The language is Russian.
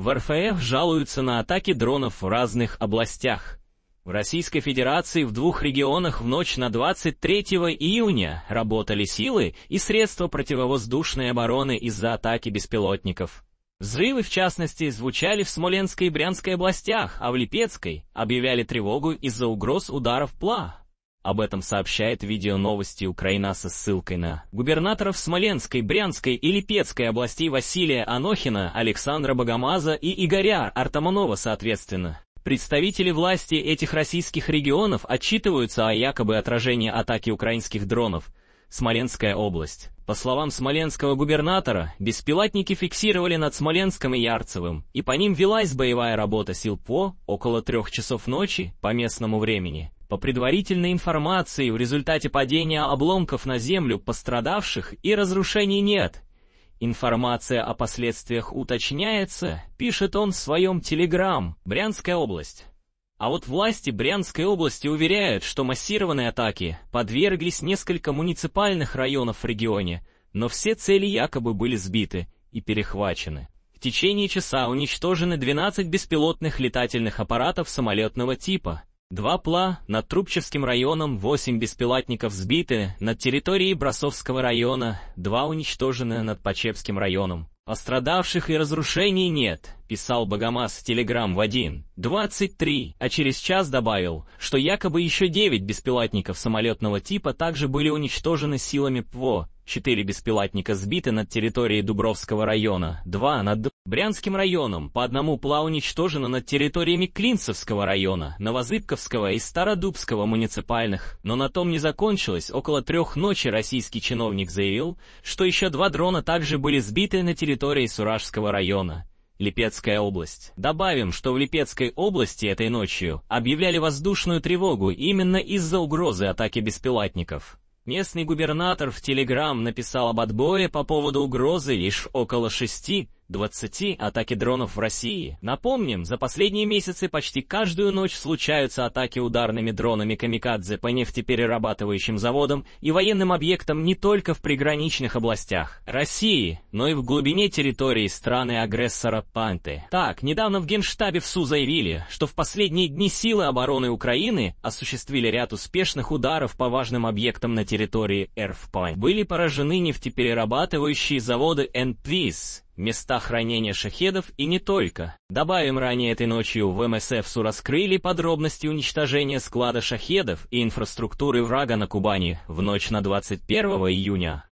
В РФФ жалуются на атаки дронов в разных областях. В Российской Федерации в двух регионах в ночь на 23 июня работали силы и средства противовоздушной обороны из-за атаки беспилотников. Взрывы, в частности, звучали в Смоленской и Брянской областях, а в Липецкой объявляли тревогу из-за угроз ударов ПЛА. Об этом сообщает видео новости Украина со ссылкой на губернаторов Смоленской, Брянской и Липецкой областей Василия Анохина, Александра Богомаза и Игоря Артамонова соответственно. Представители власти этих российских регионов отчитываются о якобы отражении атаки украинских дронов. Смоленская область. По словам смоленского губернатора, беспилотники фиксировали над Смоленском и Ярцевым, и по ним велась боевая работа сил ПО около трех часов ночи по местному времени. По предварительной информации, в результате падения обломков на землю пострадавших и разрушений нет. Информация о последствиях уточняется, пишет он в своем телеграм «Брянская область». А вот власти Брянской области уверяют, что массированные атаки подверглись несколько муниципальных районов в регионе, но все цели якобы были сбиты и перехвачены. В течение часа уничтожены 12 беспилотных летательных аппаратов самолетного типа, Два ПЛА над Трубчевским районом, восемь беспилотников сбиты, над территорией Брасовского района, два уничтожены над Почепским районом. Пострадавших и разрушений нет писал Богомаз телеграмм в один двадцать три, а через час добавил, что якобы еще девять беспилотников самолетного типа также были уничтожены силами ПВО, Четыре беспилотника сбиты над территорией Дубровского района, два над Брянским районом, по одному ПЛА уничтожено над территориями Клинцевского района, Новозыбковского и Стародубского муниципальных. Но на том не закончилось, около трех ночи российский чиновник заявил, что еще два дрона также были сбиты на территории Суражского района, Липецкая область. Добавим, что в Липецкой области этой ночью объявляли воздушную тревогу именно из-за угрозы атаки беспилотников. Местный губернатор в Телеграм написал об отборе по поводу угрозы лишь около шести 20 атаки дронов в России. Напомним, за последние месяцы почти каждую ночь случаются атаки ударными дронами «Камикадзе» по нефтеперерабатывающим заводам и военным объектам не только в приграничных областях России, но и в глубине территории страны-агрессора Панты. Так, недавно в Генштабе ВСУ заявили, что в последние дни силы обороны Украины осуществили ряд успешных ударов по важным объектам на территории РФПА. Были поражены нефтеперерабатывающие заводы «Энтвис», места хранения шахедов и не только. Добавим, ранее этой ночью в МСФСУ раскрыли подробности уничтожения склада шахедов и инфраструктуры врага на Кубани в ночь на 21 июня.